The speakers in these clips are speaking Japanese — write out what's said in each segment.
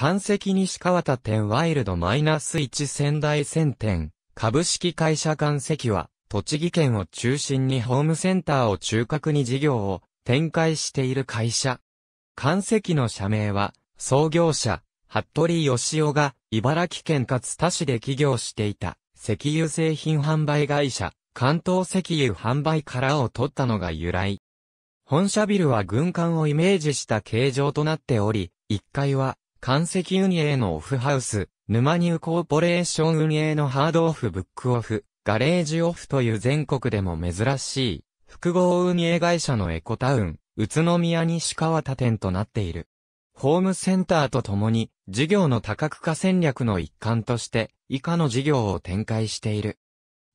関石西川田店ワイルドマイナス1仙台線店、株式会社関石は、栃木県を中心にホームセンターを中核に事業を展開している会社。関石の社名は、創業者、服部義雄が、茨城県勝田市で起業していた、石油製品販売会社、関東石油販売からを取ったのが由来。本社ビルは軍艦をイメージした形状となっており、1階は関石運営のオフハウス、沼ニューコーポレーション運営のハードオフブックオフ、ガレージオフという全国でも珍しい、複合運営会社のエコタウン、宇都宮西川田店となっている。ホームセンターとともに、事業の多角化戦略の一環として、以下の事業を展開している。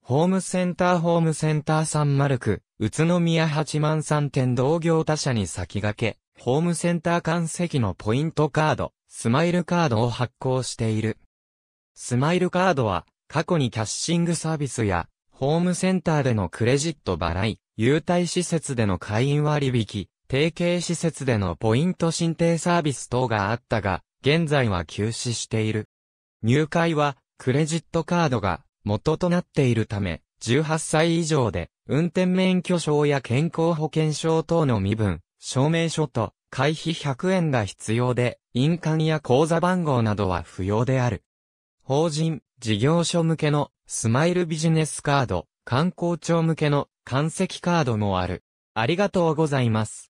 ホームセンターホームセンターサンマルク、宇都宮八万三店同業他社に先駆け、ホームセンター間席のポイントカード、スマイルカードを発行している。スマイルカードは、過去にキャッシングサービスや、ホームセンターでのクレジット払い、優待施設での会員割引、提携施設でのポイント申請サービス等があったが、現在は休止している。入会は、クレジットカードが元となっているため、18歳以上で、運転免許証や健康保険証等の身分、証明書と会費100円が必要で、印鑑や口座番号などは不要である。法人、事業所向けのスマイルビジネスカード、観光庁向けの関石カードもある。ありがとうございます。